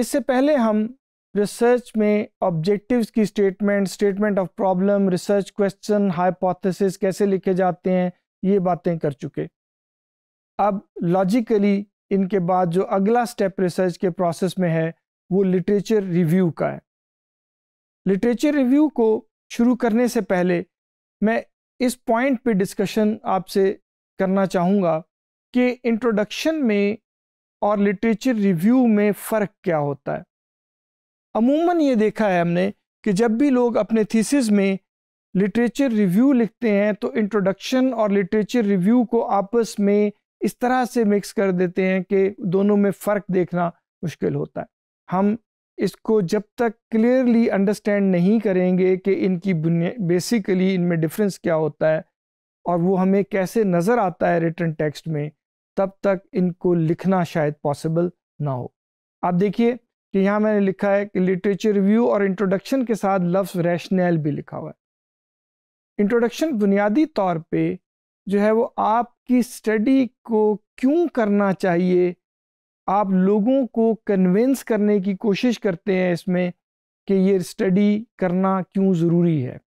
इससे पहले हम रिसर्च में ऑब्जेक्टिव्स की statement statement of problem research question hypothesis कैसे लिखे जाते हैं ये बातें कर चुके अब लॉजिकली इनके बाद जो अगला स्टेप रिसर्च के प्रोसेस में है वो लिटरेचर रिव्यू का है लिटरेचर रिव्यू को शुरू करने से पहले मैं इस पॉइंट पे डिस्कशन आपसे करना चाहूँगा कि इंट्रोडक्शन में और लिटरेचर रिव्यू में फ़र्क क्या होता है अमूमन ये देखा है हमने कि जब भी लोग अपने थीसिस में लिटरेचर रिव्यू लिखते हैं तो इंट्रोडक्शन और लिटरेचर रिव्यू को आपस में इस तरह से मिक्स कर देते हैं कि दोनों में फ़र्क देखना मुश्किल होता है हम इसको जब तक क्लियरली अंडरस्टैंड नहीं करेंगे कि इनकी बेसिकली इनमें डिफरेंस क्या होता है और वो हमें कैसे नज़र आता है रिटर्न टेक्स्ट में तब तक इनको लिखना शायद पॉसिबल ना हो आप देखिए कि यहाँ मैंने लिखा है कि लिटरेचर रिव्यू और इंट्रोडक्शन के साथ लफ्स रैशनैल भी लिखा हुआ है इंट्रोडक्शन बुनियादी तौर पे जो है वो आपकी स्टडी को क्यों करना चाहिए आप लोगों को कन्विंस करने की कोशिश करते हैं इसमें कि ये स्टडी करना क्यों ज़रूरी है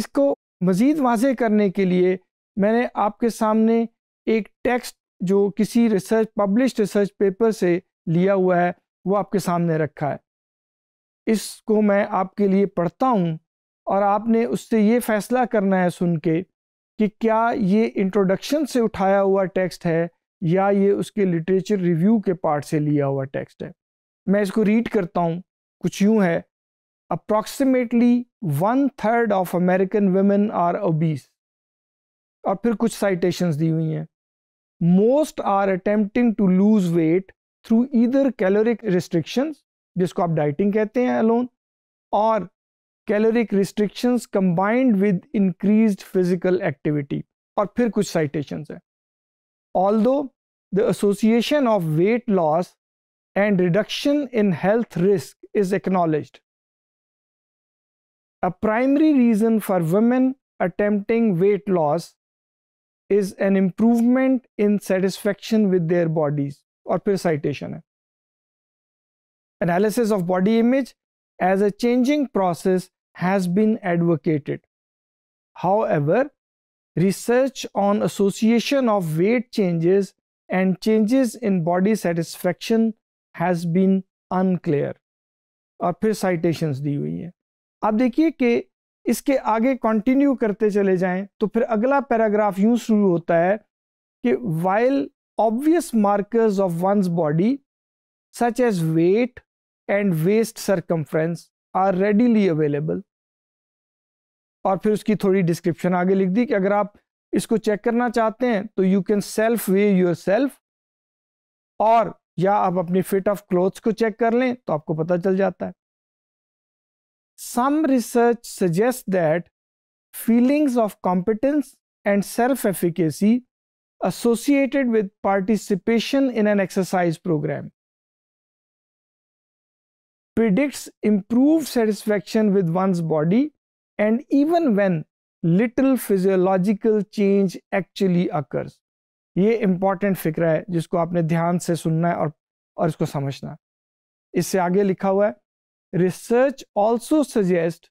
इसको मज़ीद वाज करने के लिए मैंने आपके सामने एक टेक्स्ट जो किसी रिसर्च पब्लिश रिसर्च पेपर से लिया हुआ है वो आपके सामने रखा है इसको मैं आपके लिए पढ़ता हूँ और आपने उससे ये फैसला करना है सुन के कि क्या ये इंट्रोडक्शन से उठाया हुआ टेक्स्ट है या ये उसके लिटरेचर रिव्यू के पार्ट से लिया हुआ टेक्स्ट है मैं इसको रीड करता हूँ कुछ यूँ है approximately one third of American women are obese और फिर कुछ साइटेशंस दी हुई हैं most are attempting to lose weight through either caloric restrictions जिसको आप डाइटिंग कहते हैं अलोन और caloric restrictions combined with increased physical activity और फिर कुछ साइटेशंस हैं although the association of weight loss and reduction in health risk is acknowledged a primary reason for women attempting weight loss is an improvement in satisfaction with their bodies और फिर citation है analysis of body image as a changing process has been advocated however research on association of weight changes and changes in body satisfaction has been unclear और फिर citations दी हुई है आप देखिए कि इसके आगे कंटिन्यू करते चले जाएं तो फिर अगला पैराग्राफ यूं शुरू होता है कि while obvious markers of one's body such as weight and waist circumference are readily available और फिर उसकी थोड़ी डिस्क्रिप्शन आगे लिख दी कि अगर आप इसको चेक करना चाहते हैं तो you can self weigh your self और या आप अपनी फिट ऑफ क्लोथ्स को चेक कर लें तो आपको पता चल जाता है Some research suggests that feelings of competence and self efficacy associated with participation in an exercise program predicts improved satisfaction with one's body and even when little physiological change actually occurs ये important फिक्र है जिसको आपने ध्यान से सुनना है और और इसको समझना इससे आगे लिखा हुआ है Research also suggests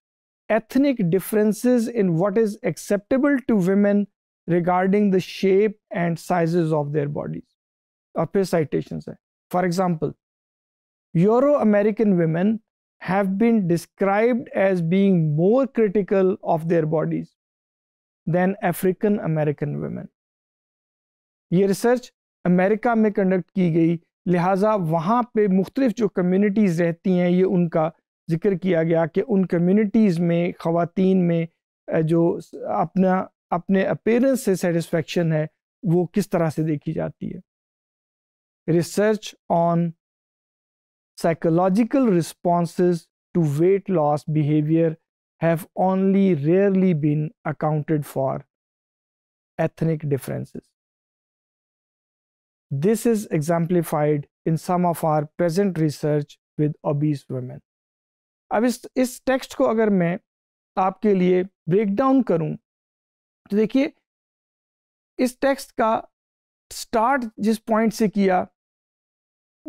ethnic differences in what is acceptable to women regarding the shape and sizes of their bodies. और citations For example, Euro-American women have been described as being more critical of their bodies than African American women. ये research America में conduct की गई लिहाजा वहाँ पर मुख्तलिफ जो कम्यूनिटीज़ रहती हैं ये उनका ज़िक्र किया गया कि उन कम्यूनिटीज़ में ख़वान में जो अपना अपने अपेरेंस से सेटिसफेक्शन है वो किस तरह से देखी जाती है research on psychological response to weight loss behavior have only rarely been accounted for ethnic differences This is exemplified in some of our present research with obese women. अब इस इस टेक्स्ट को अगर मैं आपके लिए ब्रेक डाउन करूं तो देखिए इस टेक्स्ट का स्टार्ट जिस पॉइंट से किया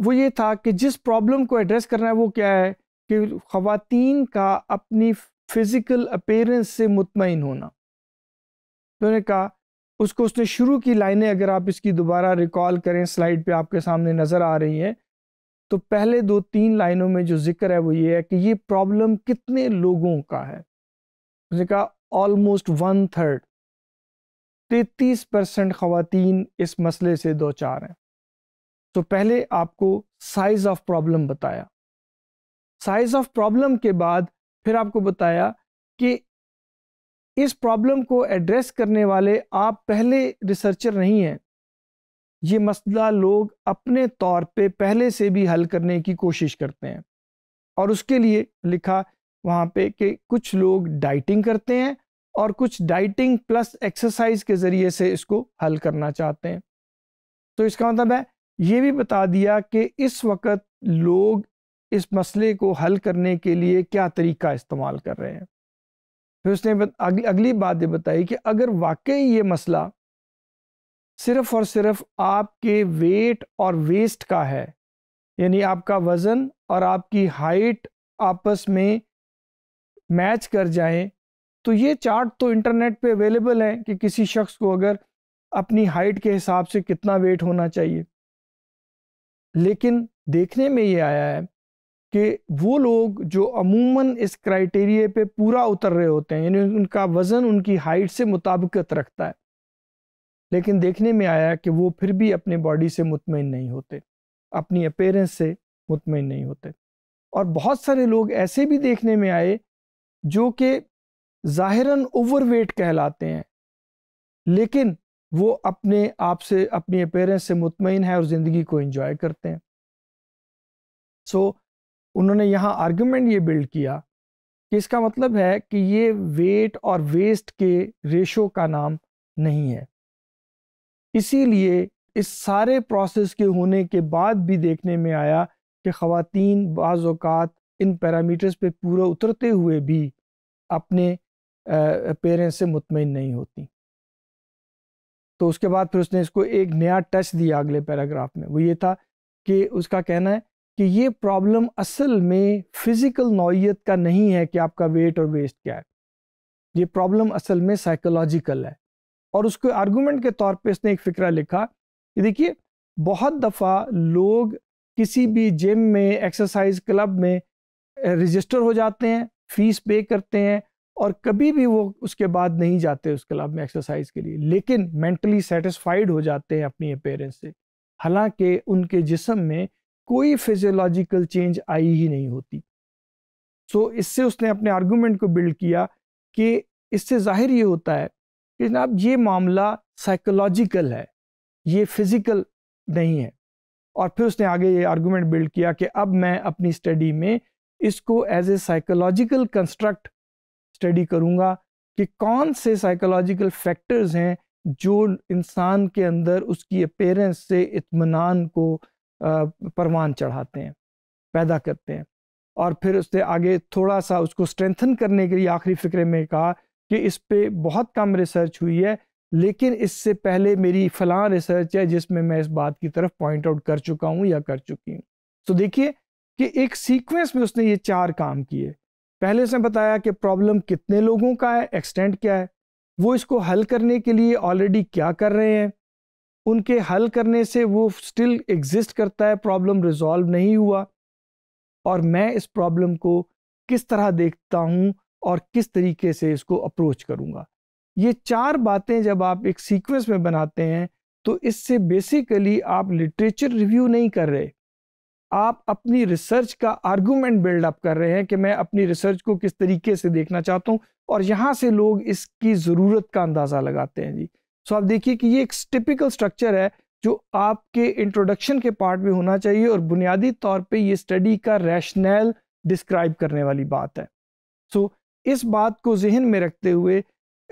वो ये था कि जिस प्रॉब्लम को एड्रेस करना है वो क्या है कि ख़वातीन का अपनी फिज़िकल अपेयरेंस से मुतमिन होना तो उन्होंने कहा उसको उसने शुरू की लाइनें अगर आप इसकी दोबारा रिकॉल करें स्लाइड पे आपके सामने नज़र आ रही हैं तो पहले दो तीन लाइनों में जो जिक्र है वो ये है कि ये प्रॉब्लम कितने लोगों का है उसने कहा ऑलमोस्ट वन थर्ड तैतीस परसेंट खातन इस मसले से दो चार हैं तो पहले आपको साइज ऑफ प्रॉब्लम बताया साइज ऑफ प्रॉब्लम के बाद फिर आपको बताया कि इस प्रॉब्लम को एड्रेस करने वाले आप पहले रिसर्चर नहीं हैं ये मसला लोग अपने तौर पे पहले से भी हल करने की कोशिश करते हैं और उसके लिए लिखा वहाँ पे कि कुछ लोग डाइटिंग करते हैं और कुछ डाइटिंग प्लस एक्सरसाइज के ज़रिए से इसको हल करना चाहते हैं तो इसका मतलब है ये भी बता दिया कि इस वक्त लोग इस मसले को हल करने के लिए क्या तरीका इस्तेमाल कर रहे हैं फिर उसने अगली अगली बात ये बताई कि अगर वाकई ये मसला सिर्फ और सिर्फ आपके वेट और वेस्ट का है यानी आपका वज़न और आपकी हाइट आपस में मैच कर जाएं तो ये चार्ट तो इंटरनेट पे अवेलेबल है कि किसी शख्स को अगर अपनी हाइट के हिसाब से कितना वेट होना चाहिए लेकिन देखने में ये आया है कि वो लोग जो अमूमन इस क्राइटेरिए पे पूरा उतर रहे होते हैं यानी उनका वज़न उनकी हाइट से मुताबिकत रखता है लेकिन देखने में आया कि वो फिर भी अपने बॉडी से मुतमिन नहीं होते अपनी अपेरेंस से मुतमिन नहीं होते और बहुत सारे लोग ऐसे भी देखने में आए जो कि ज़ाहरा ओवरवेट कहलाते हैं लेकिन वो अपने आप से अपनी अपेरेंस से मुतमिन है और ज़िंदगी को इंजॉय करते हैं सो so, उन्होंने यहाँ आर्ग्यूमेंट ये बिल्ड किया कि इसका मतलब है कि ये वेट और वेस्ट के रेशो का नाम नहीं है इसीलिए इस सारे प्रोसेस के होने के बाद भी देखने में आया कि ख़वातीन बाज़ात इन पैरामीटर्स पे पूरा उतरते हुए भी अपने पेरेंट्स से मुतमिन नहीं होती तो उसके बाद फिर उसने इसको एक नया टच दिया अगले पैराग्राफ में वो ये था कि उसका कहना है कि ये प्रॉब्लम असल में फिज़िकल नौीयत का नहीं है कि आपका वेट और वेस्ट क्या है ये प्रॉब्लम असल में साइकोलॉजिकल है और उसके आर्गूमेंट के तौर पे इसने एक फ़िक्रा लिखा कि देखिए बहुत दफ़ा लोग किसी भी जिम में एक्सरसाइज क्लब में रजिस्टर हो जाते हैं फीस पे करते हैं और कभी भी वो उसके बाद नहीं जाते उस क्लब में एक्सरसाइज के लिए लेकिन मेंटली सेटिस्फाइड हो जाते हैं अपनी अपेयरेंस से हालांकि उनके जिसम में कोई फिजियोलॉजिकल चेंज आई ही नहीं होती सो so, इससे उसने अपने आर्गूमेंट को बिल्ड किया कि इससे जाहिर ये होता है कि जनाब ये मामला साइकोलॉजिकल है ये फिज़िकल नहीं है और फिर उसने आगे ये आर्गूमेंट बिल्ड किया कि अब मैं अपनी स्टडी में इसको as a psychological construct study करूँगा कि कौन से साइकोलॉजिकल फैक्टर्स हैं जो इंसान के अंदर उसकी अपेयरेंस से इतमान को परवान चढ़ाते हैं पैदा करते हैं और फिर उससे आगे थोड़ा सा उसको स्ट्रेंथन करने के लिए आखिरी फिक्रे में कहा कि इस पर बहुत कम रिसर्च हुई है लेकिन इससे पहले मेरी फलां रिसर्च है जिसमें मैं इस बात की तरफ पॉइंट आउट कर चुका हूँ या कर चुकी हूँ तो देखिए कि एक सीक्वेंस में उसने ये चार काम किए पहले उसने बताया कि प्रॉब्लम कितने लोगों का है एक्सटेंट क्या है वो इसको हल करने के लिए ऑलरेडी क्या कर रहे हैं उनके हल करने से वो स्टिल एग्जिस्ट करता है प्रॉब्लम रिजॉल्व नहीं हुआ और मैं इस प्रॉब्लम को किस तरह देखता हूँ और किस तरीके से इसको अप्रोच करूँगा ये चार बातें जब आप एक सीक्वेंस में बनाते हैं तो इससे बेसिकली आप लिटरेचर रिव्यू नहीं कर रहे आप अपनी रिसर्च का आर्गूमेंट बिल्डअप कर रहे हैं कि मैं अपनी रिसर्च को किस तरीके से देखना चाहता हूँ और यहाँ से लोग इसकी ज़रूरत का अंदाज़ा लगाते हैं जी सो आप देखिए कि ये एक टिपिकल स्ट्रक्चर है जो आपके इंट्रोडक्शन के पार्ट में होना चाहिए और बुनियादी तौर पे ये स्टडी का रैशनल डिस्क्राइब करने वाली बात है सो so, इस बात को जहन में रखते हुए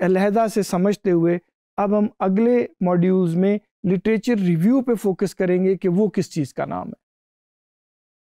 अलहदा से समझते हुए अब हम अगले मॉड्यूल्स में लिटरेचर रिव्यू पे फोकस करेंगे कि वो किस चीज़ का नाम है